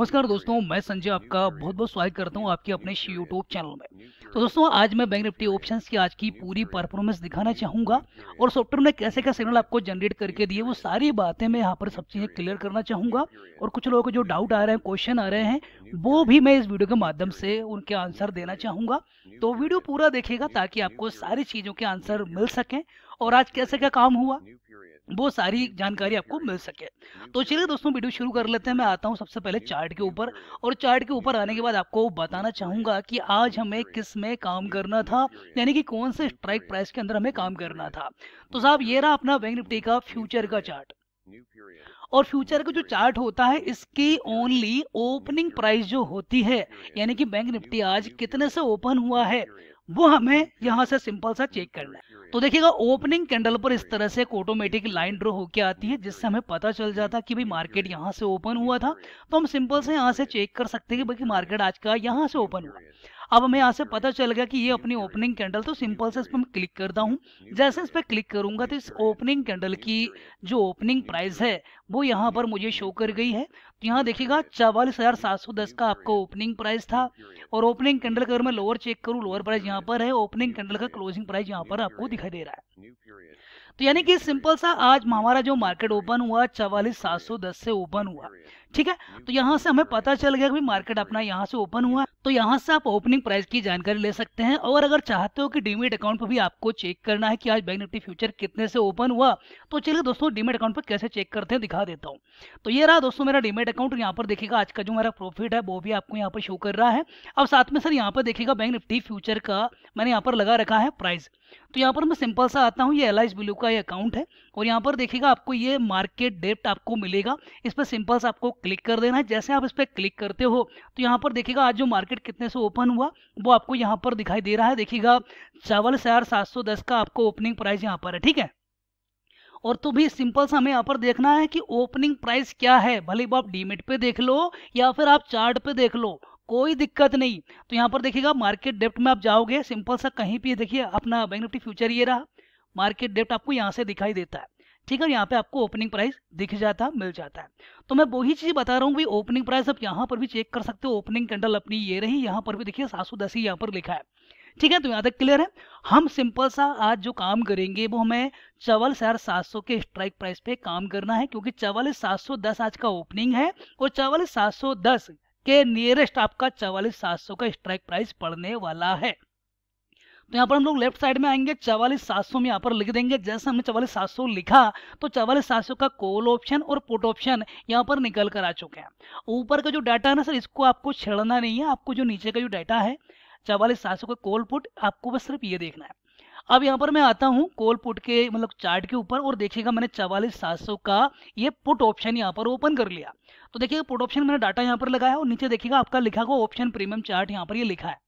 नमस्कार दोस्तों मैं संजय आपका बहुत बहुत स्वागत करता हूं आपके अपने यूट्यूब चैनल में तो दोस्तों आज मैं बैंक निफ्टी ऑप्शंस की आज की पूरी परफॉर्मेंस दिखाना चाहूंगा और सॉफ्टवेयर ने कैसे क्या सिग्नल आपको जनरेट करके दिए वो सारी बातें मैं यहाँ पर सब चीज़ें क्लियर करना चाहूंगा और कुछ लोगों के जो डाउट आ रहे हैं क्वेश्चन आ रहे हैं वो भी मैं इस वीडियो के माध्यम से उनके आंसर देना चाहूंगा तो वीडियो पूरा देखेगा ताकि आपको सारी चीज़ों के आंसर मिल सकें और आज कैसे क्या काम हुआ वो सारी जानकारी आपको मिल सके तो चलिए दोस्तों वीडियो शुरू कर लेते हैं मैं आता हूँ सबसे पहले चार्ट के ऊपर और चार्ट के ऊपर आने के बाद आपको बताना चाहूंगा कि आज हमें किस में काम करना था यानी कि कौन से स्ट्राइक प्राइस के अंदर हमें काम करना था तो साहब ये रहा अपना बैंक निफ्टी का फ्यूचर का चार्ट और फ्यूचर का जो चार्ट होता है इसकी ओनली ओपनिंग प्राइस जो होती है यानी कि बैंक निफ्टी आज कितने से ओपन हुआ है वो हमें यहाँ से सिंपल सा चेक करना है तो देखिएगा ओपनिंग कैंडल पर इस तरह से एक ऑटोमेटिक लाइन ड्रो होके आती है जिससे हमें पता चल जाता कि भाई मार्केट यहाँ से ओपन हुआ था तो हम सिंपल से यहाँ से चेक कर सकते हैं कि भाई मार्केट आज का यहाँ से ओपन हुआ अब हमें यहाँ से पता चल गया कि ये अपनी ओपनिंग कैंडल तो सिंपल से इस पर क्लिक करता हूँ जैसे इस पर क्लिक करूंगा तो इस ओपनिंग कैंडल की जो ओपनिंग प्राइस है वो यहाँ पर मुझे शो कर गई है तो यहाँ देखिएगा चवालीस हज़ार सात सौ दस का आपका ओपनिंग प्राइस था और ओपनिंग कैंडल का अगर मैं लोअर चेक करूँ लोअर प्राइस यहाँ पर है ओपनिंग कैंडल का क्लोजिंग प्राइस यहाँ पर आपको दिखाई दे रहा है तो यानी कि सिंपल सा आज हमारा जो मार्केट ओपन हुआ चवालीस सात सौ दस से ओपन हुआ ठीक है तो यहाँ से हमें पता चल गया कि मार्केट अपना यहाँ से ओपन हुआ तो यहाँ से आप ओपनिंग प्राइस की जानकारी ले सकते हैं और अगर चाहते हो कि डीमेट अकाउंट पर भी आपको चेक करना है कि आज बैंक निफ्टी फ्यूचर कितने से ओपन हुआ तो चलिए दोस्तों डीमेट अकाउंट पर कैसे चेक करते हैं दिखा देता हूँ तो ये रहा दोस्तों मेरा डीमेट अकाउंट यहाँ पर देखेगा आज का जो मेरा प्रॉफिट है वो भी आपको यहाँ पर शो कर रहा है अब साथ में सर यहाँ पर देखेगा बैंक निफ्टी फ्यूचर का मैंने यहाँ पर लगा रखा है प्राइस तो यहाँ पर मैं सिंपल सा आता हूँ ये एल ब्लू का ये अकाउंट है और यहाँ पर देखिएगा आपको ये मार्केट डेप्ट आपको मिलेगा इस पर सिंपल सा आपको क्लिक कर देना है जैसे आप इस पर क्लिक करते हो तो यहाँ पर देखिएगा आज जो मार्केट कितने से ओपन हुआ वो आपको यहाँ पर दिखाई दे रहा है देखिएगा चावल सार सात सौ दस का आपको ओपनिंग प्राइस यहाँ पर है ठीक है और तो भी सिंपल सा हमें यहाँ पर देखना है कि ओपनिंग प्राइस क्या है भले वो आप डीमेट पे देख लो या फिर आप चार्ट पे देख लो कोई दिक्कत नहीं तो यहाँ पर देखिएगा मार्केट डेप्ट में आप जाओगे सिंपल सा कहीं भी देखिए अपना बैंक निफ्टी फ्यूचर ये रहा मार्केट डेप्ट आपको यहाँ से दिखाई देता है ठीक है यहाँ पे आपको ओपनिंग प्राइस दिख जाता मिल जाता है तो मैं वही चीज बता रहा हूँ ओपनिंग प्राइस आप यहाँ पर भी चेक कर सकते हो ओपनिंग कैंडल अपनी ये रही यहाँ पर भी देखिए सात सौ दस ही यहाँ पर लिखा है ठीक है तो यहाँ तक क्लियर है हम सिंपल सा आज जो काम करेंगे वो हमें चवल सर सात सौ के स्ट्राइक प्राइस पे काम करना है क्योंकि चवल सात सौ दस आज का ओपनिंग है और चवल सात सौ दस के नियरेस्ट आपका चवालीस सात सौ का स्ट्राइक प्राइस पड़ने वाला है तो यहाँ पर हम लोग लेफ्ट साइड में आएंगे चवालीस सात सौ में यहाँ पर लिख देंगे जैसे हमने चवालीस सात सौ लिखा तो चवालीस सात सौ का कॉल ऑप्शन और पुट ऑप्शन यहाँ पर निकल कर आ चुके हैं ऊपर का जो डाटा है ना सर इसको आपको छेड़ना नहीं है आपको जो नीचे का जो डाटा है चवालीस सात सौ का कॉल पुट आपको बस सिर्फ ये देखना है अब यहाँ पर मैं आता हूँ कॉल पुट के मतलब चार्ट के ऊपर और देखिएगा मैंने चवालीस सात सौ का ये पुट ऑप्शन यहाँ पर ओपन कर लिया तो देखिएगा पुट ऑप्शन मैंने डाटा यहाँ पर लगाया और नीचे देखिएगा आपका लिखा हुआ ऑप्शन प्रीमियम चार्ट यहाँ पर ये यह लिखा है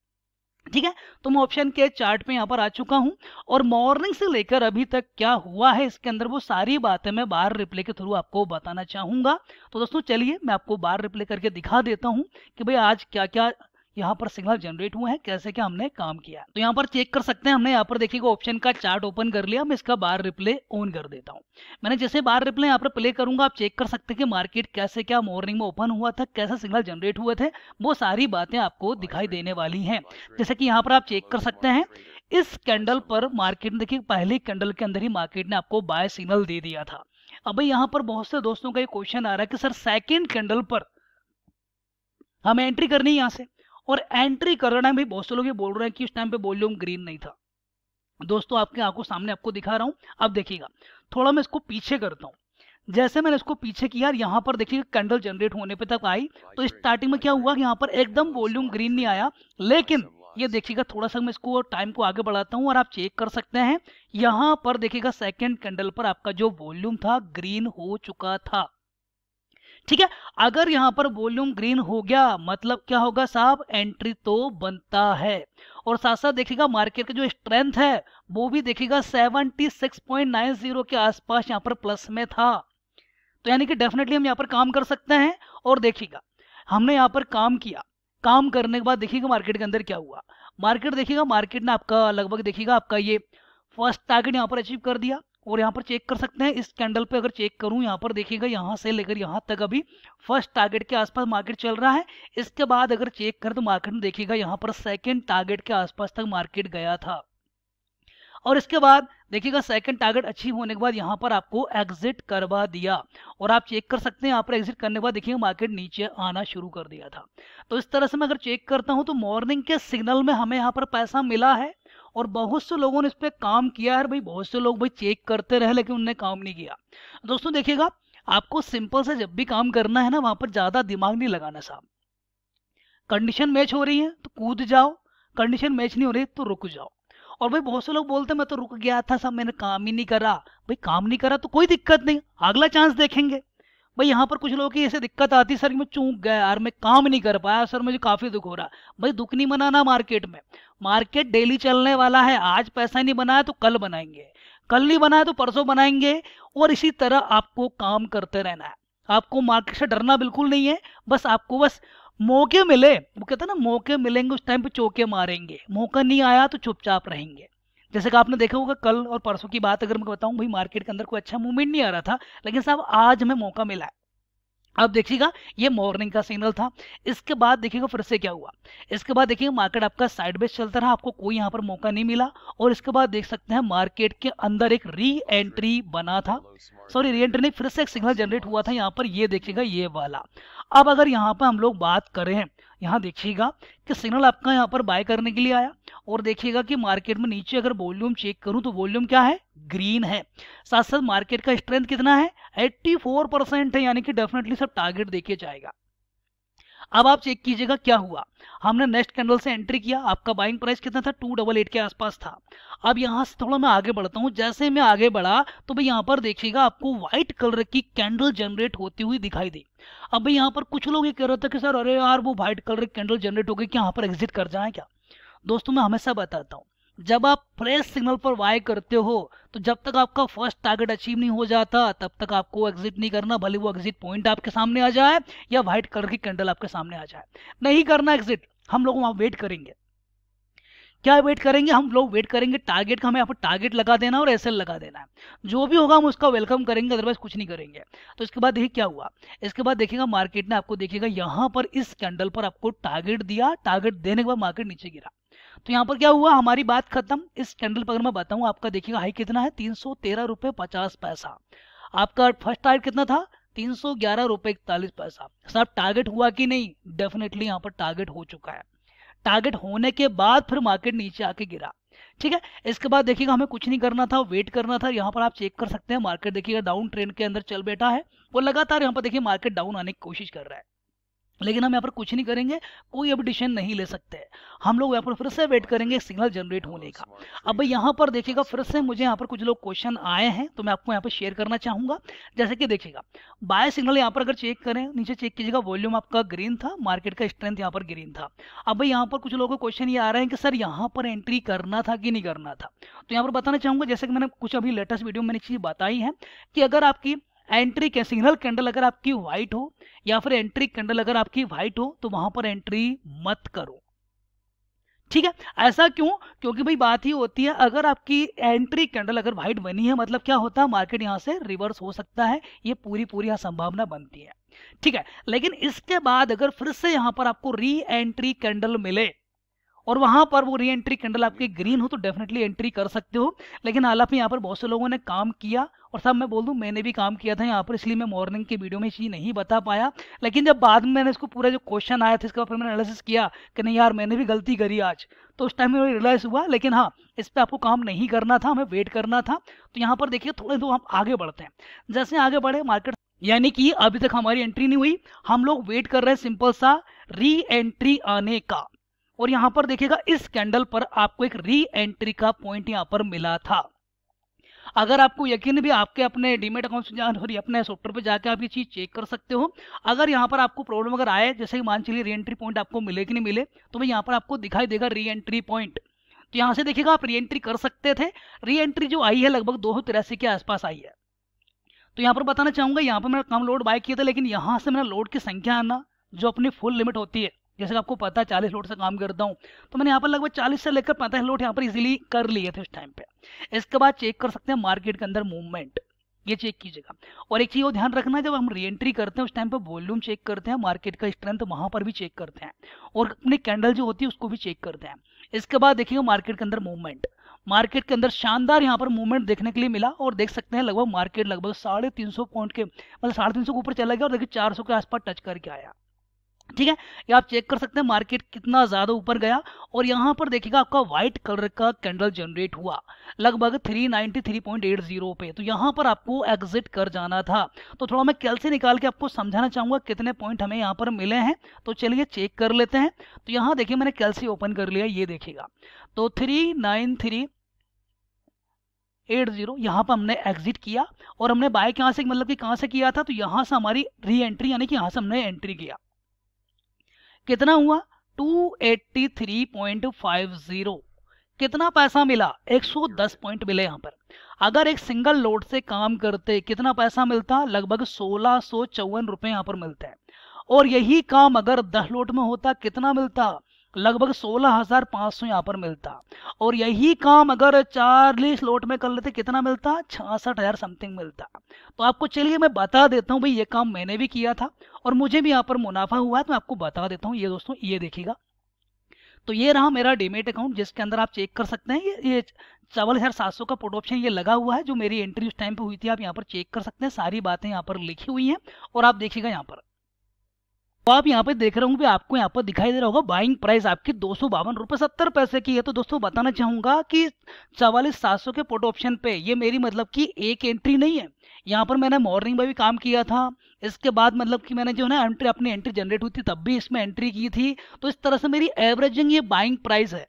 ठीक है तो मैं ऑप्शन के चार्ट पे यहाँ पर आ चुका हूँ और मॉर्निंग से लेकर अभी तक क्या हुआ है इसके अंदर वो सारी बातें मैं बार रिप्ले के थ्रू आपको बताना चाहूंगा तो दोस्तों चलिए मैं आपको बार रिप्ले करके दिखा देता हूँ कि भाई आज क्या क्या यहाँ पर सिग्नल जनरेट हुए हैं कैसे क्या हमने काम किया तो यहाँ पर चेक कर सकते हैं हमने यहाँ पर देखिएगा ऑप्शन का चार्ट ओपन कर लिया मैं इसका बार रिप्ले ऑन कर देता हूँ मैंने जैसे बार रिप्ले यहाँ पर प्ले करूंगा आप चेक कर सकते हैं कि मार्केट कैसे क्या मॉर्निंग में ओपन हुआ था कैसे सिग्नल जनरेट हुए थे वो सारी बातें आपको दिखाई देने वाली है जैसे कि यहाँ पर आप चेक कर सकते हैं इस कैंडल पर मार्केट ने देखिए पहले कैंडल के अंदर ही मार्केट ने आपको बाय सिग्नल दे दिया था अब यहाँ पर बहुत से दोस्तों का ये क्वेश्चन आ रहा है कि सर सेकेंड कैंडल पर हमें एंट्री करनी है यहाँ से और एंट्री करना भी बहुत से लोग ये बोल रहे हैं कि उस टाइम पे वॉल्यूम ग्रीन नहीं था दोस्तों आपके आंखों सामने आपको दिखा रहा हूँ अब देखिएगा थोड़ा मैं इसको पीछे करता हूँ जैसे मैंने इसको पीछे किया यहाँ पर देखिए कैंडल जनरेट होने पे तक आई तो स्टार्टिंग में क्या हुआ यहाँ पर एकदम वॉल्यूम ग्रीन नहीं आया लेकिन ये देखिएगा थोड़ा सा मैं इसको टाइम को आगे बढ़ाता हूँ और आप चेक कर सकते हैं यहाँ पर देखिएगा सेकेंड कैंडल पर आपका जो वॉल्यूम था ग्रीन हो चुका था ठीक है अगर यहाँ पर वॉल्यूम ग्रीन हो गया मतलब क्या होगा साहब एंट्री तो बनता है और साथ साथ देखिएगा मार्केट का जो स्ट्रेंथ है वो भी देखिएगा 76.90 के आसपास यहाँ पर प्लस में था तो यानी कि डेफिनेटली हम यहाँ पर काम कर सकते हैं और देखिएगा हमने यहां पर काम किया काम करने के बाद देखिएगा मार्केट के अंदर क्या हुआ मार्केट देखिएगा मार्केट ने आपका लगभग देखिएगा आपका ये फर्स्ट टारगेट यहाँ पर अचीव कर दिया और यहाँ पर चेक कर सकते हैं इस कैंडल पे अगर चेक करूँ यहाँ पर देखिएगा यहाँ से लेकर यहाँ तक अभी फर्स्ट टारगेट के आसपास मार्केट चल रहा है इसके बाद अगर चेक कर तो मार्केट में देखिएगा यहाँ पर सेकेंड टारगेट के आसपास तक मार्केट गया था और इसके बाद देखिएगा सेकंड टारगेट अचीव होने के बाद यहाँ पर आपको एग्जिट करवा दिया और आप चेक कर सकते हैं यहाँ पर एग्जिट करने के बाद देखिएगा मार्केट नीचे आना शुरू कर दिया था तो इस तरह से मैं अगर चेक करता हूँ तो मॉर्निंग के सिग्नल में हमें यहाँ पर पैसा मिला है और बहुत से लोगों ने इस पर काम किया है भाई बहुत से लोग भाई चेक करते रहे लेकिन उनने काम नहीं किया दोस्तों देखिएगा आपको सिंपल से जब भी काम करना है ना वहां पर ज्यादा दिमाग नहीं लगाना साहब कंडीशन मैच हो रही है तो कूद जाओ कंडीशन मैच नहीं हो रही तो रुक जाओ और भाई बहुत से लोग बोलते मैं तो रुक गया था साहब मैंने काम ही नहीं करा भाई काम नहीं करा तो कोई दिक्कत नहीं अगला चांस देखेंगे भाई यहाँ पर कुछ लोगों की ऐसे दिक्कत आती सर मैं चूक गया यार मैं काम नहीं कर पाया सर मुझे काफ़ी दुख हो रहा भाई दुख नहीं बनाना मार्केट में मार्केट डेली चलने वाला है आज पैसा नहीं बनाया तो कल बनाएंगे कल नहीं बनाया तो परसों बनाएंगे और इसी तरह आपको काम करते रहना है आपको मार्केट से डरना बिल्कुल नहीं है बस आपको बस मौके मिले वो कहते हैं ना मौके मिलेंगे उस टाइम पे चौके मारेंगे मौका नहीं आया तो चुपचाप रहेंगे जैसे कि आपने देखा होगा कल और परसों की बात अगर मैं बताऊं भाई मार्केट के अंदर कोई अच्छा मूवमेंट नहीं आ रहा था लेकिन साहब आज हमें मौका मिला है अब देखिएगा ये मॉर्निंग का सिग्नल था इसके बाद देखिएगा फिर से क्या हुआ इसके बाद देखिएगा मार्केट आपका साइड बेस चलता रहा आपको कोई यहाँ पर मौका नहीं मिला और इसके बाद देख सकते हैं मार्केट के अंदर एक री एंट्री बना था सॉरी री एंट्री नहीं फिर से एक सिग्नल जनरेट हुआ था यहाँ पर ये देखिएगा ये वाला अब अगर यहाँ पर हम लोग बात करें यहाँ देखिएगा कि सिग्नल आपका यहाँ पर बाय करने के लिए आया और देखिएगा कि मार्केट में नीचे अगर वॉल्यूम चेक करूँ तो वॉल्यूम क्या है ग्रीन है साथ साथ मार्केट का स्ट्रेंथ कितना है 84 परसेंट है यानी कि डेफिनेटली सब टारगेट देखे जाएगा अब आप चेक कीजिएगा क्या हुआ हमने नेक्स्ट कैंडल से एंट्री किया आपका बाइंग प्राइस कितना था टू डबल एट के आसपास था अब यहाँ से थोड़ा मैं आगे बढ़ता हूँ जैसे मैं आगे बढ़ा तो भाई यहाँ पर देखिएगा आपको व्हाइट कलर की कैंडल जनरेट होती हुई दिखाई दी अब भाई यहाँ पर कुछ लोग ये कह रहे थे कि सर अरे यार वो व्हाइट कलर की कैंडल जनरेट हो गई कि यहाँ पर एग्जिट कर जाए क्या दोस्तों मैं हमेशा बताता हूँ जब आप प्रेस सिग्नल पर वाई करते हो तो जब तक आपका फर्स्ट टारगेट अचीव नहीं हो जाता तब तक आपको एग्जिट नहीं करना भले वो एग्जिट पॉइंट आपके सामने आ जाए या व्हाइट कलर की कैंडल आपके सामने आ जाए नहीं करना एग्जिट हम लोग वहां वेट करेंगे क्या वेट करेंगे हम लोग वेट करेंगे टारगेट का हमें यहाँ पर टारगेट लगा देना और एसएल लगा देना है जो भी होगा हम उसका वेलकम करेंगे अदरवाइज कुछ नहीं करेंगे तो इसके बाद देखिए क्या हुआ इसके बाद देखिएगा मार्केट ने आपको देखिएगा यहाँ पर इस कैंडल पर आपको टारगेट दिया टारगेट देने के बाद मार्केट नीचे गिरा तो यहाँ पर क्या हुआ हमारी बात खत्म इस कैंडल पर मैं बताऊँ आपका देखिएगा हाई कितना है तीन सौ तेरह रुपये पचास पैसा आपका फर्स्ट टारगेट कितना था तीन सौ ग्यारह रुपये इकतालीस पैसा साहब टारगेट हुआ कि नहीं डेफिनेटली यहाँ पर टारगेट हो चुका है टारगेट होने के बाद फिर मार्केट नीचे आके गिरा ठीक है इसके बाद देखिएगा हमें कुछ नहीं करना था वेट करना था यहाँ पर आप चेक कर सकते हैं मार्केट देखिएगा डाउन ट्रेंड के अंदर चल बैठा है वो लगातार यहाँ पर देखिए मार्केट डाउन आने की कोशिश कर रहा है लेकिन हम यहाँ पर कुछ नहीं करेंगे कोई अब डिसीजन नहीं ले सकते हम लोग यहाँ पर फिर से वेट करेंगे सिग्नल जनरेट होने का अब यहाँ पर देखिएगा फिर से मुझे यहाँ पर कुछ लोग क्वेश्चन आए हैं तो मैं आपको यहाँ पर शेयर करना चाहूंगा जैसे कि देखिएगा बाय सिग्नल यहाँ पर अगर चेक करें नीचे चेक कीजिएगा वॉल्यूम आपका ग्रीन था मार्केट का स्ट्रेंथ यहाँ पर ग्रीन था अब यहाँ पर कुछ लोगों को क्वेश्चन ये आ रहे हैं कि सर यहाँ पर एंट्री करना था कि नहीं करना था तो यहाँ पर बताना चाहूंगा जैसे कि मैंने कुछ अभी लेटेस्ट वीडियो में मैंने चीज़ बताई है कि अगर आपकी एंट्री के सिग्नल कैंडल अगर आपकी व्हाइट हो या फिर एंट्री कैंडल अगर आपकी व्हाइट हो तो वहां पर एंट्री मत करो ठीक है ऐसा क्यों क्योंकि भाई बात ही होती है अगर आपकी एंट्री कैंडल अगर व्हाइट बनी है मतलब क्या होता है मार्केट यहां से रिवर्स हो सकता है ये पूरी पूरी यहां संभावना बनती है ठीक है लेकिन इसके बाद अगर फिर से यहां पर आपको री एंट्री कैंडल मिले और वहां पर वो री एंट्री कैंडल आपके ग्रीन हो तो डेफिनेटली एंट्री कर सकते हो लेकिन हालांकि यहाँ पर बहुत से लोगों ने काम किया और सब मैं बोल दूं मैंने भी काम किया था यहाँ पर इसलिए मैं मॉर्निंग के वीडियो में चीज़ नहीं बता पाया लेकिन जब बाद में मैंने इसको पूरा जो क्वेश्चन आया था इसके बाद मैंने एनालिसिस किया कि नहीं यार मैंने भी गलती करी आज तो उस टाइम में रियलाइज हुआ लेकिन हाँ इस पर आपको काम नहीं करना था हमें वेट करना था तो यहाँ पर देखिए थोड़े दो तो हम आगे बढ़ते हैं जैसे आगे बढ़े मार्केट यानी कि अभी तक हमारी एंट्री नहीं हुई हम लोग वेट कर रहे हैं सिंपल सा री एंट्री आने का और यहां पर देखिएगा इस कैंडल पर आपको एक री एंट्री का पॉइंट यहां पर मिला था अगर आपको यकीन भी आपके अपने डीमेट अकाउंट सॉरी अपने सॉफ्टवेयर पे जाके आप ये चीज चेक कर सकते हो अगर यहाँ पर आपको प्रॉब्लम अगर आए जैसे कि मान चलिए री एंट्री पॉइंट आपको मिले कि नहीं मिले तो भाई यहाँ पर आपको दिखाई देगा री एंट्री पॉइंट तो यहाँ से देखिएगा आप री एंट्री कर सकते थे री एंट्री जो आई है लगभग दो के आसपास आई है तो यहाँ पर बताना चाहूंगा यहाँ पर मैंने कम लोड बाय किया था लेकिन यहाँ से मेरा लोड की संख्या आना जो अपनी फुल लिमिट होती है जैसे आपको पता है चालीस लोट से काम करता हूँ तो मैंने यहाँ पर लगभग चालीस से लेकर पैंतालीस लोट यहाँ पर इजीली कर लिए थे उस टाइम पे इसके बाद चेक कर सकते हैं मार्केट के अंदर मूवमेंट ये चेक कीजिएगा और एक चीज़ और ध्यान रखना जब हम री एंट्री करते हैं उस टाइम पर वॉल्यूम चेक करते हैं मार्केट का स्ट्रेंथ वहां पर भी चेक करते हैं और अपनी कैंडल जो होती है उसको भी चेक करते हैं इसके बाद देखिएगा मार्केट के अंदर मूवमेंट मार्केट के अंदर शानदार यहाँ पर मूवमेंट देखने के लिए मिला और देख सकते हैं लगभग मार्केट लगभग साढ़े तीन सौ पॉइंट के मतलब साढ़े तीन सौ के ऊपर चला गया और देखिए चार सौ के आसपास टच करके आया ठीक है ये आप चेक कर सकते हैं मार्केट कितना ज़्यादा ऊपर गया और यहाँ पर देखिएगा आपका व्हाइट कलर का कैंडल जनरेट हुआ लगभग 393.80 पे तो यहाँ पर आपको एग्जिट कर जाना था तो थोड़ा मैं कल से निकाल के आपको समझाना चाहूंगा कितने पॉइंट हमें यहाँ पर मिले हैं तो चलिए चेक कर लेते हैं तो यहाँ देखिए मैंने कल से ओपन कर लिया ये देखिएगा तो three nine three eight zero यहाँ पर हमने एग्जिट किया और हमने बाय कहाँ से मतलब कि कहाँ से किया था तो यहाँ से हमारी री एंट्री यानी कि यहाँ से हमने एंट्री किया कितना हुआ 283.50 कितना पैसा मिला 110 पॉइंट मिले यहाँ पर अगर एक सिंगल लोड से काम करते कितना पैसा मिलता लगभग सोलह सौ चौवन रुपए यहां पर मिलते हैं और यही काम अगर दस लोट में होता कितना मिलता लगभग 16,500 यहाँ पर मिलता और यही काम अगर चालीस लोट में कर लेते कितना मिलता छियासठ हजार समथिंग मिलता तो आपको चलिए मैं बता देता हूँ भाई ये काम मैंने भी किया था और मुझे भी यहाँ पर मुनाफा हुआ है तो मैं आपको बता देता हूँ ये दोस्तों ये देखिएगा तो ये रहा मेरा डीमेट अकाउंट जिसके अंदर आप चेक कर सकते हैं ये ये चावल हजार सात सौ का पुट ऑप्शन ये लगा हुआ है जो मेरी एंट्री उस टाइम पे हुई थी आप यहाँ पर चेक कर सकते हैं सारी बातें यहाँ पर लिखी हुई हैं और आप देखिएगा यहाँ पर तो आप यहाँ पे देख रहे होंगे आपको यहाँ पर दिखाई दे रहा होगा बाइंग प्राइस आपकी दो सौ बावन रुपए सत्तर पैसे की है तो दोस्तों बताना चाहूंगा कि चवालीस सात सौ के पोट ऑप्शन पे ये मेरी मतलब कि एक एंट्री नहीं है यहाँ पर मैंने मॉर्निंग में भी काम किया था इसके बाद मतलब कि मैंने जो है ना एंट्री अपनी एंट्री जनरेट हुई थी तब भी इसमें एंट्री की थी तो इस तरह से मेरी एवरेजिंग ये बाइंग प्राइस है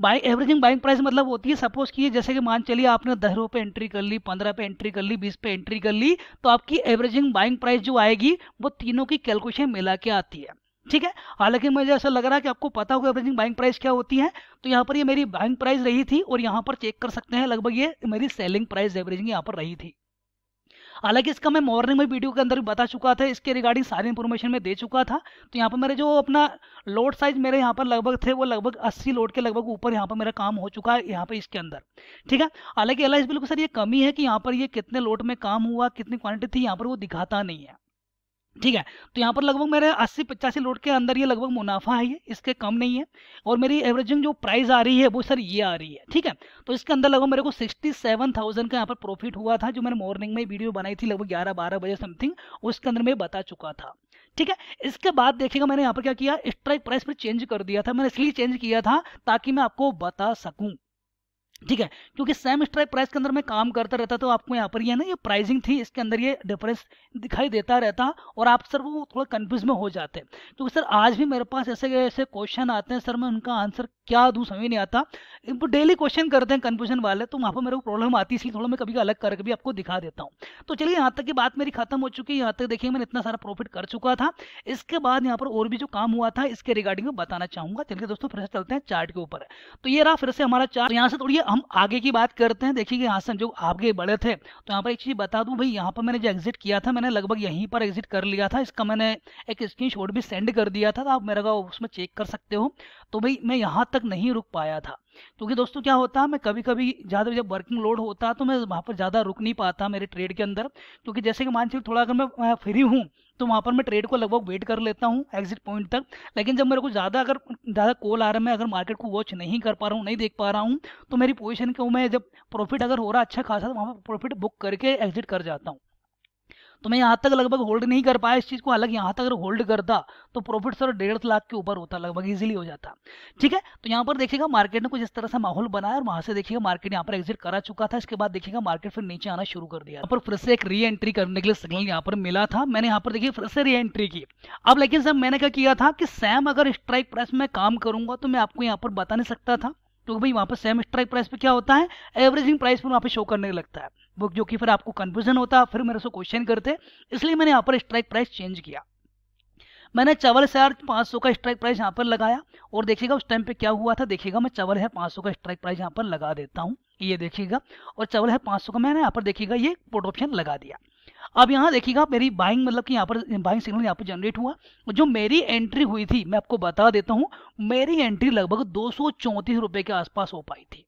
बाइंग एवरेजिंग बाइंग प्राइस मतलब होती है सपोज की जैसे कि मान चलिए आपने दस रुपये एंट्री कर ली पंद्रह पे एंट्री कर ली बीस पे एंट्री कर ली तो आपकी एवरेजिंग बाइंग प्राइस जो आएगी वो तीनों की कैलकुलेशन मिला के आती है ठीक है हालांकि मुझे ऐसा लग रहा है कि आपको पता होगा एवरेजिंग बाइंग प्राइस क्या होती है तो यहाँ पर ये मेरी बाइंग प्राइस रही थी और यहाँ पर चेक कर सकते हैं लगभग ये मेरी सेलिंग प्राइस एवरेजिंग यहाँ पर रही थी हालांकि इसका मैं मॉर्निंग में वीडियो के अंदर भी बता चुका था इसके रिगार्डिंग सारी इन्फॉर्मेशन मैं दे चुका था तो यहाँ पर मेरे जो अपना लोड साइज मेरे यहाँ पर लगभग थे वो लगभग अस्सी लोड के लगभग ऊपर यहाँ पर मेरा काम हो चुका है यहाँ पर इसके अंदर ठीक है हालांकि एल आई सर ये कमी है कि यहाँ पर ये कितने लोड में काम हुआ कितनी क्वान्टिटी थी यहाँ पर वो दिखाता नहीं है ठीक है तो यहाँ पर लगभग मेरे अस्सी पचासी लोड के अंदर ये लगभग मुनाफा है ये इसके कम नहीं है और मेरी एवरेजिंग जो प्राइस आ रही है वो सर ये आ रही है ठीक है तो इसके अंदर लगभग मेरे को सिक्सटी सेवन थाउजेंड का यहाँ पर प्रॉफिट हुआ था जो मैंने मॉर्निंग में वीडियो बनाई थी लगभग ग्यारह बारह बजे समथिंग उसके अंदर मैं बता चुका था ठीक है इसके बाद देखिएगा मैंने यहाँ पर क्या किया स्ट्राइक प्राइस पर चेंज कर दिया था मैंने इसलिए चेंज किया था ताकि मैं आपको बता सकूँ ठीक है क्योंकि सेम स्ट्राइक प्राइस के अंदर मैं काम करता रहता तो आपको यहाँ पर ये ना ये प्राइसिंग थी इसके अंदर ये डिफरेंस दिखाई देता रहता और आप सर वो थोड़ा कंफ्यूज में हो जाते क्योंकि सर आज भी मेरे पास ऐसे ऐसे क्वेश्चन आते हैं सर मैं उनका आंसर क्या दूँ समझ नहीं आता वो डेली क्वेश्चन करते हैं कन्फ्यूजन वाले तो वहाँ पर मेरे को प्रॉब्लम आती है इसलिए थोड़ा मैं कभी अलग करके भी आपको दिखा देता हूँ तो चलिए यहाँ तक की बात मेरी खत्म हो चुकी है यहाँ तक देखिए मैंने इतना सारा प्रॉफिट कर चुका था इसके बाद यहाँ पर और भी जो काम हुआ था इसके रिगार्डिंग में बताना चाहूँगा चलिए दोस्तों फिर से चलते हैं चार्ट के ऊपर तो ये रहा फिर से हमारा चार्ट तो यहाँ से थोड़ी हम आगे की बात करते हैं देखिए यहाँ से जो आगे बढ़े थे तो यहाँ पर एक चीज़ बता दूँ भाई यहाँ पर मैंने जो एग्जिट किया था मैंने लगभग यहीं पर एग्जिट कर लिया था इसका मैंने एक स्क्रीन भी सेंड कर दिया था तो आप मेरा उसमें चेक कर सकते हो तो भाई मैं यहाँ तक नहीं रुक पाया था क्योंकि दोस्तों क्या होता है मैं कभी कभी ज़्यादा जब वर्किंग लोड होता तो मैं वहाँ पर ज़्यादा रुक नहीं पाता मेरे ट्रेड के अंदर क्योंकि जैसे कि मान चलिए थोड़ा अगर मैं फ्री हूँ तो वहाँ पर मैं ट्रेड को लगभग वेट कर लेता हूँ एग्जिट पॉइंट तक लेकिन जब मेरे को ज़्यादा अगर ज़्यादा कॉल आ रहा है मैं अगर मार्केट को वॉच नहीं कर पा रहा हूँ नहीं देख पा रहा हूँ तो मेरी पोजिशन को मैं जब प्रॉफिट अगर हो रहा अच्छा खासा तो वहाँ पर प्रॉफिट बुक करके एग्जिट कर जाता हूँ तो मैं यहाँ तक लगभग होल्ड नहीं कर पाया इस चीज़ को हालांकि यहाँ तक अगर होल्ड करता तो प्रॉफिट सर डेढ़ लाख के ऊपर होता लगभग इजीली हो जाता ठीक है तो यहाँ पर देखिएगा मार्केट ने कुछ इस तरह से माहौल बनाया और वहाँ से देखिएगा मार्केट यहाँ पर एग्जिट करा चुका था इसके बाद देखिएगा मार्केट फिर नीचे आना शुरू कर दिया पर फिर से एक री एंट्री करने के लिए सिग्नल यहाँ पर मिला था मैंने यहाँ पर देखिए फिर से री एंट्री की अब लेकिन सर मैंने क्या किया था कि सैम अगर स्ट्राइक प्राइस में काम करूंगा तो मैं आपको यहाँ पर बता नहीं सकता था तो भाई वहाँ पर सेम स्ट्राइक प्राइस पे क्या होता है एवरेजिंग प्राइस पर वहाँ पे शो करने लगता है वो जो कि फिर आपको कन्फ्यूजन होता है फिर मेरे से क्वेश्चन करते इसलिए मैंने यहाँ पर स्ट्राइक प्राइस चेंज किया मैंने चावल हजार पाँच सौ का स्ट्राइक प्राइस यहाँ पर लगाया और देखिएगा उस टाइम पे क्या हुआ था देखिएगा मैं चावल है पाँच सौ का स्ट्राइक प्राइस यहाँ पर लगा देता हूँ ये देखिएगा और चावल है पाँच सौ का मैंने यहाँ पर देखिएगा ये पुट ऑप्शन लगा दिया अब यहाँ देखिएगा मेरी बाइंग मतलब कि यहाँ पर बाइंग सिग्नल यहाँ पर जनरेट हुआ जो मेरी एंट्री हुई थी मैं आपको बता देता हूँ मेरी एंट्री लगभग दो सौ के आसपास हो पाई थी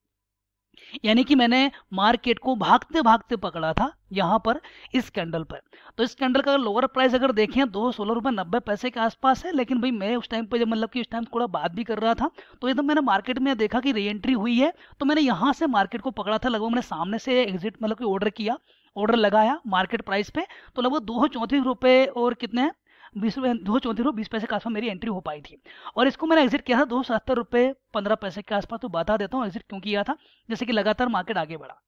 यानी कि मैंने मार्केट को भागते भागते पकड़ा था यहाँ पर इस कैंडल पर तो इस कैंडल का लोअर प्राइस अगर देखें दो सोलह रुपए नब्बे पैसे के आसपास है लेकिन भाई मैं उस टाइम पर जब मतलब कि उस टाइम थोड़ा बात भी कर रहा था तो एकदम मैंने मार्केट में देखा कि री एंट्री हुई है तो मैंने यहाँ से मार्केट को पकड़ा था लगभग मैंने सामने से एग्जिट मतलब कि ऑर्डर किया ऑर्डर लगाया मार्केट प्राइस पे तो लगभग दो चौंतीस रुपये और कितने बीस रुपये दो चौंतीस रुपये बीस पैसे के आसपास मेरी एंट्री हो पाई थी और इसको मैंने एग्जिट किया था दो सत्तर रुपये पंद्रह पैसे के आसपास तो बता देता हूँ एग्जिट क्यों किया था जैसे कि लगातार मार्केट आगे बढ़ा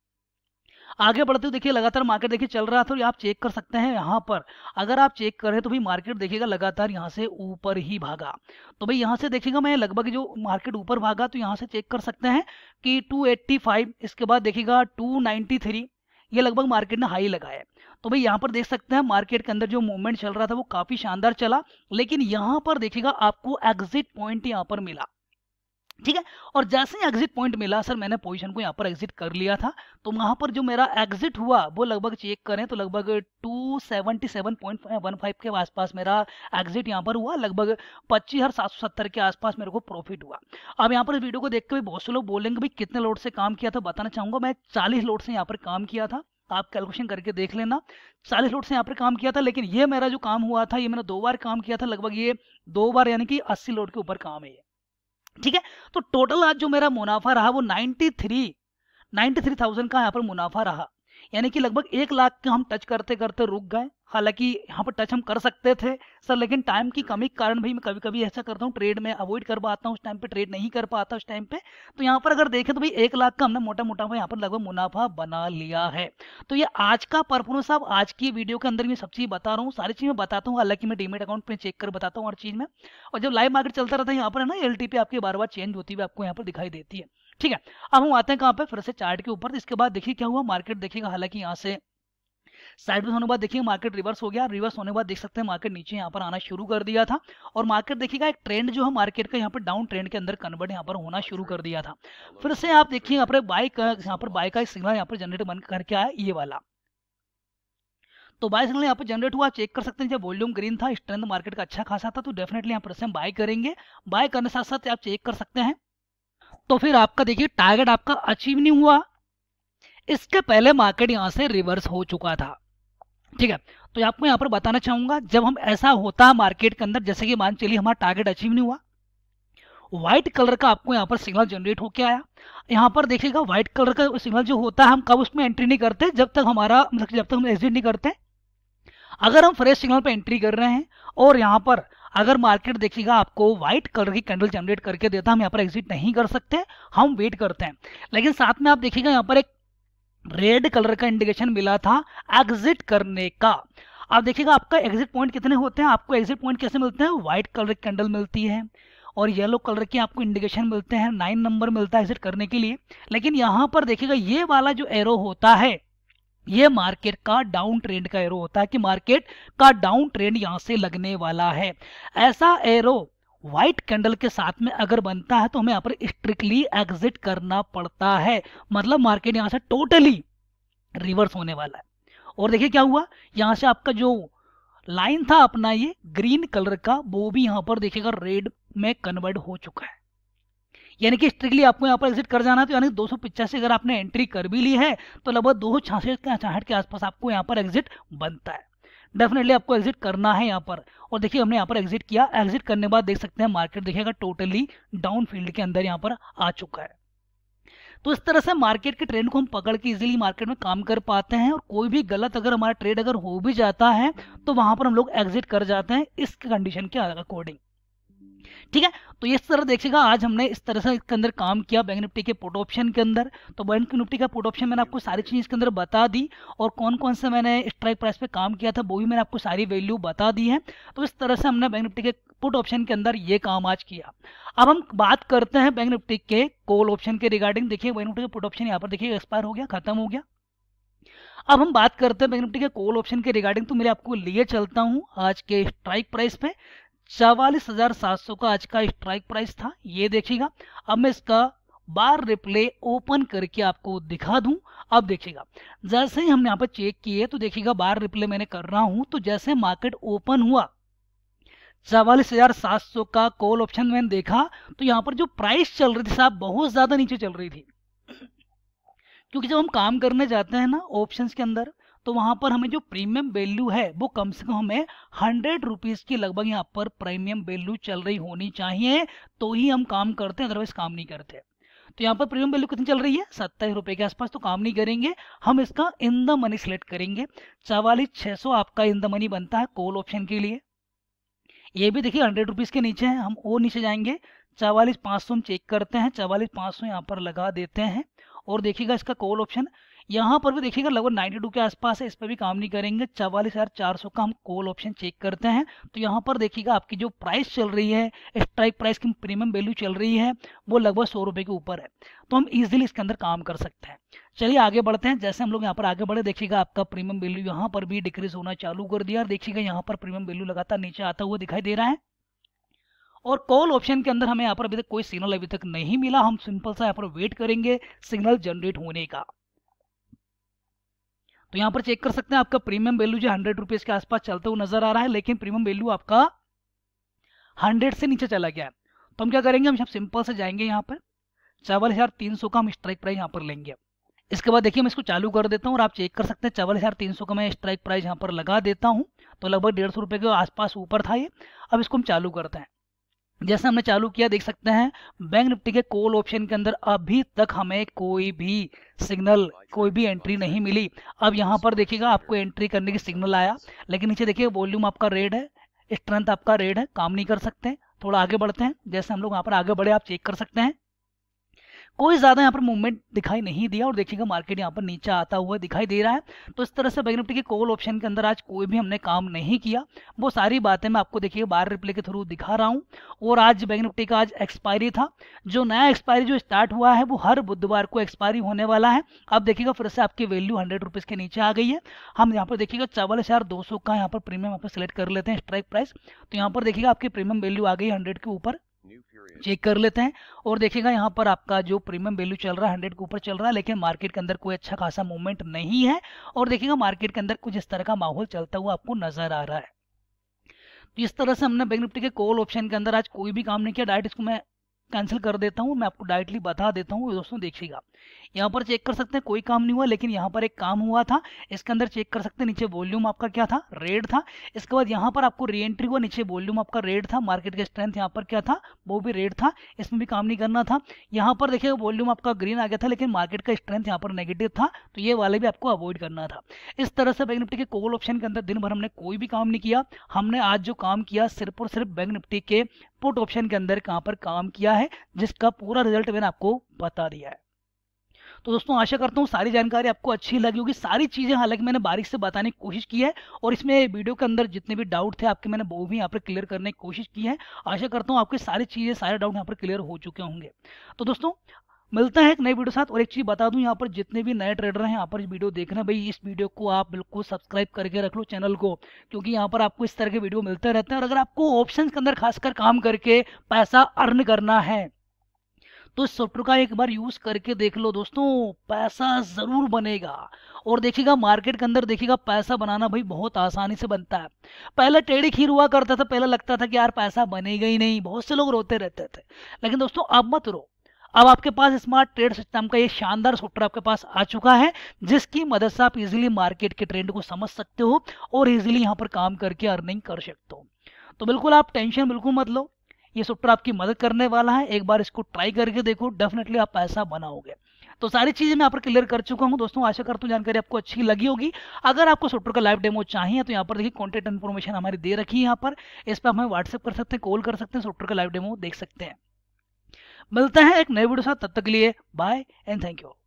आगे बढ़ते हुए देखिए लगातार मार्केट देखिए चल रहा था और आप चेक कर सकते हैं यहाँ पर अगर आप चेक करें तो भाई मार्केट देखिएगा लगातार यहाँ से ऊपर ही भागा तो भाई यहाँ से देखिएगा मैं लगभग जो मार्केट ऊपर भागा तो यहाँ से चेक कर सकते हैं कि 285 इसके बाद देखिएगा 293 ये लगभग मार्केट ने हाई लगाया तो भाई यहाँ पर देख सकते हैं मार्केट के अंदर जो मूवमेंट चल रहा था वो काफी शानदार चला लेकिन यहाँ पर देखिएगा आपको एग्जिट पॉइंट यहाँ पर मिला ठीक है और जैसे ही एग्जिट पॉइंट मिला सर मैंने पोजीशन को यहाँ पर एग्जिट कर लिया था तो वहां पर जो मेरा एग्जिट हुआ वो लगभग चेक करें तो लगभग 277.15 के आसपास मेरा एग्जिट यहाँ पर हुआ लगभग पच्चीस हजार सात सौ सत्तर के आसपास मेरे को प्रॉफिट हुआ अब यहाँ पर इस वीडियो को देख के बहुत से लोग बोलेंगे भाई कितने लोड से काम किया था बताना चाहूंगा मैं चालीस लोड से यहाँ पर काम किया था तो आप कैलकुलेशन करके देख लेना चालीस लोड से यहाँ पर काम किया था लेकिन ये मेरा जो काम हुआ था ये मैंने दो बार काम किया था लगभग ये दो बार यानी कि अस्सी लोड के ऊपर काम है ठीक है तो टोटल आज जो मेरा मुनाफा रहा वो ninety three ninety three thousand का यहाँ पर मुनाफा रहा यानी कि लगभग एक लाख का हम टच करते करते रुक गए हालांकि यहाँ पर टच हम कर सकते थे सर लेकिन टाइम की कमी के कारण भी मैं कभी कभी ऐसा करता हूँ ट्रेड में अवॉइड कर पाता हूँ उस टाइम पे ट्रेड नहीं कर पाता उस टाइम पे तो यहाँ पर अगर देखें तो भाई एक लाख का हमने मोटा मोटा यहाँ पर लगभग मुनाफा बना लिया है तो ये आज का परफॉर्मेंस आप आज की वीडियो के अंदर मैं सब चीज़ बता रहा हूँ सारी चीज़ मैं बताता हूँ हालांकि मैं डीमेट अकाउंट पर चेक कर बताता हूँ हर चीज़ में और जब लाइव मार्केट चलता रहता है यहाँ पर है ना एल आपकी बार बार चेंज होती हुई आपको यहाँ पर दिखाई देती है ठीक है अब हम आते हैं कहां पे फिर से चार्ट के ऊपर इसके बाद देखिए क्या हुआ मार्केट देखिएगा हालांकि यहाँ से साइड होने के बाद देखिए मार्केट रिवर्स हो गया रिवर्स होने के बाद देख सकते हैं मार्केट नीचे यहाँ पर आना शुरू कर दिया था और मार्केट देखिएगा एक ट्रेंड जो है मार्केट का यहाँ पर डाउन ट्रेंड के अंदर कन्वर्ट यहाँ पर होना शुरू कर दिया था फिर से आप देखिए यहाँ पर बाई का यहाँ पर बाई का एक सिग्नल यहाँ पर जनरेट बन करके आया ये वाला तो बाय सिग्नल यहाँ पर जनरेट हुआ चेक कर सकते हैं जब वॉल्यूम ग्रीन था स्ट्रेंथ मार्केट का अच्छा खासा था तो डेफिनेटली यहाँ पर हम बाय करेंगे बाय करने साथ साथ आप चेक कर सकते हैं तो फिर आपका देखिए टारगेट आपका अचीव नहीं हुआ इसके पहले मार्केट यहां से रिवर्स हो चुका था ठीक है तो आपको यहां पर बताना चाहूंगा जब हम ऐसा होता मार्केट के अंदर जैसे कि मान चलिए हमारा टारगेट अचीव नहीं हुआ व्हाइट कलर का आपको यहां पर सिग्नल जनरेट होके आया यहां पर देखिएगा व्हाइट कलर का सिग्नल जो होता है हम कब उसमें एंट्री नहीं करते जब तक हमारा मतलब जब तक हम एग्जिट नहीं करते अगर हम फ्रेश सिग्नल पर एंट्री कर रहे हैं और यहां पर अगर मार्केट देखिएगा आपको व्हाइट कलर की कैंडल जनरेट करके देता हम यहाँ पर एग्जिट नहीं कर सकते हम वेट करते हैं लेकिन साथ में आप देखिएगा यहाँ पर एक रेड कलर का इंडिकेशन मिला था एग्जिट करने का आप देखिएगा आपका एग्जिट पॉइंट कितने होते हैं आपको एग्जिट पॉइंट कैसे मिलते हैं व्हाइट कलर की कैंडल मिलती है और येलो कलर के आपको इंडिकेशन मिलते हैं नाइन नंबर मिलता है एग्जिट करने के लिए लेकिन यहाँ पर देखिएगा ये वाला जो एरो होता है ये मार्केट का डाउन ट्रेंड का एरो होता है कि मार्केट का डाउन ट्रेंड यहां से लगने वाला है ऐसा एरो व्हाइट कैंडल के साथ में अगर बनता है तो हमें यहां पर स्ट्रिक्टली एग्जिट करना पड़ता है मतलब मार्केट यहां से टोटली रिवर्स होने वाला है और देखिए क्या हुआ यहां से आपका जो लाइन था अपना ये ग्रीन कलर का वो भी यहां पर देखिएगा रेड में कन्वर्ट हो चुका है यानी कि स्ट्रिक्टली आपको यहाँ पर एग्जिट कर जाना तो यानी दो अगर आपने एंट्री कर भी ली है तो लगभग दो सौ के आसपास आपको यहाँ पर एग्जिट बनता है डेफिनेटली आपको एग्जिट करना है यहाँ पर और देखिए हमने यहाँ पर एग्जिट किया एग्जिट करने बाद देख सकते हैं मार्केट देखिएगा टोटली डाउन फील्ड के अंदर यहाँ पर आ चुका है तो इस तरह से मार्केट के ट्रेंड को हम पकड़ के इजीली मार्केट में काम कर पाते हैं और कोई भी गलत अगर हमारा ट्रेड अगर हो भी जाता है तो वहां पर हम लोग एग्जिट कर जाते हैं इस कंडीशन के अकॉर्डिंग ठीक है तो इस तरह देखिएगा आज हमने इस तरह से इसके अंदर काम किया बैंक निफ्टी के पुट ऑप्शन के अंदर तो बैंक निफ्टी का पुट ऑप्शन मैंने आपको सारी चीज़ इसके अंदर बता दी और कौन कौन से मैंने स्ट्राइक प्राइस पे काम किया था वो भी मैंने आपको सारी वैल्यू बता दी है तो इस तरह से हमने बैंक निफ्टी के पुट ऑप्शन के अंदर ये काम आज किया अब हम बात करते हैं बैंक निफ्टी के कॉल ऑप्शन के रिगार्डिंग देखिए बैंक निफ्टी के पुट ऑप्शन यहाँ पर देखिए एक्सपायर हो गया खत्म हो गया अब हम बात करते हैं बैंक निफ्टी के कॉल ऑप्शन के रिगार्डिंग तो मेरे आपको लिए चलता हूं आज के स्ट्राइक प्राइस पे चवालीस हजार सात सौ का आज का स्ट्राइक प्राइस था ये देखिएगा अब मैं इसका बार रिप्ले ओपन करके आपको दिखा दूं अब देखिएगा जैसे ही हम यहाँ पर चेक किए तो देखिएगा बार रिप्ले मैंने कर रहा हूं तो जैसे मार्केट ओपन हुआ चवालीस हजार सात सौ का कॉल ऑप्शन मैंने देखा तो यहाँ पर जो प्राइस चल रही थी साहब बहुत ज्यादा नीचे चल रही थी क्योंकि जब हम काम करने जाते हैं ना ऑप्शंस के अंदर तो वहां पर हमें जो प्रीमियम वैल्यू है वो कम से कम हमें हंड्रेड रुपीज की लगभग यहाँ पर प्रीमियम वैल्यू चल रही होनी चाहिए तो ही हम काम करते हैं अदरवाइज काम नहीं करते तो यहाँ पर प्रीमियम वैल्यू कितनी चल रही है सत्ताईस रुपए के आसपास तो काम नहीं करेंगे हम इसका इन द मनी सिलेक्ट करेंगे चवालीस छह सौ आपका इन द मनी बनता है कोल ऑप्शन के लिए ये भी देखिए हंड्रेड रुपीज के नीचे है हम और नीचे जाएंगे चवालीस पांच सौ हम चेक करते हैं चवालीस पांच सौ यहाँ पर लगा देते हैं और देखिएगा इसका कॉल ऑप्शन यहाँ पर भी देखिएगा लगभग टू के आसपास है इस पर भी काम नहीं करेंगे चवालीस हजार चार सौ का हम कॉल ऑप्शन चेक करते हैं तो यहाँ पर देखिएगा आपकी जो प्राइस चल रही है स्ट्राइक प्राइस की प्रीमियम वैल्यू चल रही है वो लगभग सौ रुपये के ऊपर है तो हम इजिली इसके अंदर काम कर सकते हैं चलिए आगे बढ़ते हैं जैसे हम लोग यहाँ पर आगे बढ़े देखिएगा आपका प्रीमियम वैल्यू यहाँ पर भी डिक्रीज होना चालू कर दिया और देखिएगा यहाँ पर प्रीमियम वैल्यू लगातार नीचे आता हुआ दिखाई दे रहा है और कॉल ऑप्शन के अंदर हमें यहाँ पर अभी तक कोई सिग्नल अभी तक नहीं मिला हम सिंपल सा यहाँ पर वेट करेंगे सिग्नल जनरेट होने का तो यहाँ पर चेक कर सकते हैं आपका प्रीमियम वैल्यू जो हंड्रेड रुपीज के आसपास चलता हुआ नजर आ रहा है लेकिन प्रीमियम वैल्यू आपका हंड्रेड से नीचे चला गया तो हम क्या करेंगे हम सब सिंपल से जाएंगे यहाँ पर चावल हजार तीन सौ का हम स्ट्राइक प्राइस यहाँ पर लेंगे इसके बाद देखिए मैं इसको चालू कर देता हूँ और आप चेक कर सकते हैं चावल हजार तीन सौ का मैं स्ट्राइक प्राइस यहाँ पर लगा देता हूँ तो लगभग डेढ़ सौ रुपये के आसपास ऊपर था ये अब इसको हम चालू करते हैं जैसे हमने चालू किया देख सकते हैं बैंक निफ्टी के कॉल ऑप्शन के अंदर अभी तक हमें कोई भी सिग्नल कोई भी एंट्री नहीं मिली अब यहाँ पर देखिएगा आपको एंट्री करने की सिग्नल आया लेकिन नीचे देखिए वॉल्यूम आपका रेड है स्ट्रेंथ आपका रेड है काम नहीं कर सकते थोड़ा आगे बढ़ते हैं जैसे हम लोग यहाँ पर आगे बढ़े आप चेक कर सकते हैं कोई ज़्यादा यहाँ पर मूवमेंट दिखाई नहीं दिया और देखिएगा मार्केट यहाँ पर नीचे आता हुआ दिखाई दे रहा है तो इस तरह से बैंक निफ्टी के कॉल ऑप्शन के अंदर आज कोई भी हमने काम नहीं किया वो सारी बातें मैं आपको देखिए बार रिप्ले के थ्रू दिखा रहा हूँ और आज बैंक निफ्टी का आज एक्सपायरी था जो नया एक्सपायरी जो स्टार्ट हुआ है वो हर बुधवार को एक्सपायरी होने वाला है अब देखिएगा फिर से आपकी वैल्यू हंड्रेड रुपीज़ के नीचे आ गई है हम यहाँ पर देखिएगा चवालीस हजार दो सौ का यहाँ पर प्रीमियम यहाँ पर सिलेक्ट कर लेते हैं स्ट्राइक प्राइस तो यहाँ पर देखिएगा आपकी प्रीमियम वैल्यू आ गई हंड्रेड के ऊपर चेक कर लेते हैं और देखिएगा यहाँ पर आपका जो प्रीमियम वैल्यू चल रहा है हंड्रेड के ऊपर चल रहा है लेकिन मार्केट के अंदर कोई अच्छा खासा मूवमेंट नहीं है और देखिएगा मार्केट के अंदर कुछ इस तरह का माहौल चलता हुआ आपको नजर आ रहा है तो इस तरह से हमने बैंक निफ्टी के कॉल ऑप्शन के अंदर आज कोई भी काम नहीं किया डायरेक्ट इसको मैं कैंसिल कर देता हूँ मैं आपको डायरेक्टली बता देता हूँ दोस्तों देखिएगा यहाँ पर चेक कर सकते हैं कोई काम नहीं हुआ लेकिन यहाँ पर एक काम हुआ था इसके अंदर चेक कर सकते हैं नीचे वॉल्यूम आपका क्या था रेड था इसके बाद यहाँ पर आपको री एंट्री हुआ नीचे वॉल्यूम आपका रेड था मार्केट का स्ट्रेंथ यहाँ पर क्या था वो भी रेड था इसमें भी काम नहीं करना था यहाँ पर देखिए वॉल्यूम आपका ग्रीन आ गया था लेकिन मार्केट का स्ट्रेंथ यहाँ पर नेगेटिव था तो ये वाले भी आपको अवॉइड करना था इस तरह से बैंक निफ्टी के कोल ऑप्शन के अंदर दिन भर हमने कोई भी काम नहीं किया हमने आज जो काम किया सिर्फ और सिर्फ बैंक निफ्टी के पुट ऑप्शन के अंदर कहाँ पर काम किया है जिसका पूरा रिजल्ट मैंने आपको बता दिया है तो दोस्तों आशा करता हूँ सारी जानकारी आपको अच्छी लगी होगी सारी चीज़ें हालांकि मैंने बारीक से बताने की कोशिश की है और इसमें वीडियो के अंदर जितने भी डाउट थे आपके मैंने वो भी यहाँ पर क्लियर करने की कोशिश की है आशा करता हूँ आपके सारी चीज़ें सारे डाउट यहाँ पर क्लियर हो चुके होंगे तो दोस्तों मिलता है एक नई वीडियो साथ और एक चीज बता दूं यहाँ पर जितने भी नए ट्रेडर हैं यहाँ पर वीडियो देख रहे हैं भाई इस वीडियो को आप बिल्कुल सब्सक्राइब करके रख लो चैनल को क्योंकि यहाँ पर आपको इस तरह के वीडियो मिलते रहते हैं और अगर आपको ऑप्शन के अंदर खासकर काम करके पैसा अर्न करना है तो इस सॉफ्टवेयर का एक बार यूज करके देख लो दोस्तों पैसा जरूर बनेगा और देखिएगा मार्केट के अंदर देखिएगा पैसा बनाना भाई बहुत आसानी से बनता है पहले टेढ़ी खीर हुआ करता था पहले लगता था कि यार पैसा बनेगा ही नहीं बहुत से लोग रोते रहते थे लेकिन दोस्तों अब मत रो अब आपके पास स्मार्ट ट्रेड सिस्टम का ये शानदार सॉफ्टवेयर आपके पास आ चुका है जिसकी मदद से आप इजीली मार्केट के ट्रेंड को समझ सकते हो और इजीली यहाँ पर काम करके अर्निंग कर सकते हो तो बिल्कुल आप टेंशन बिल्कुल मत लो ये सॉफ्टवेयर आपकी मदद करने वाला है एक बार इसको ट्राई करके देखो डेफिनेटली आप पैसा बनाओगे तो सारी चीज़ें मैं यहाँ पर क्लियर कर चुका हूँ दोस्तों आशा करता हूँ जानकारी आपको अच्छी लगी होगी अगर आपको सॉफ्टवेयर का लाइव डेमो चाहिए तो यहाँ पर देखिए कॉन्टेक्ट इन्फॉर्मेशन हमारी दे रखी है यहाँ पर इस पर हमें व्हाट्सएप कर सकते हैं कॉल कर सकते हैं सॉफ्टवेयर का लाइव डेमो देख सकते हैं मिलते हैं एक नए वीडियो साथ तब तक के लिए बाय एंड थैंक यू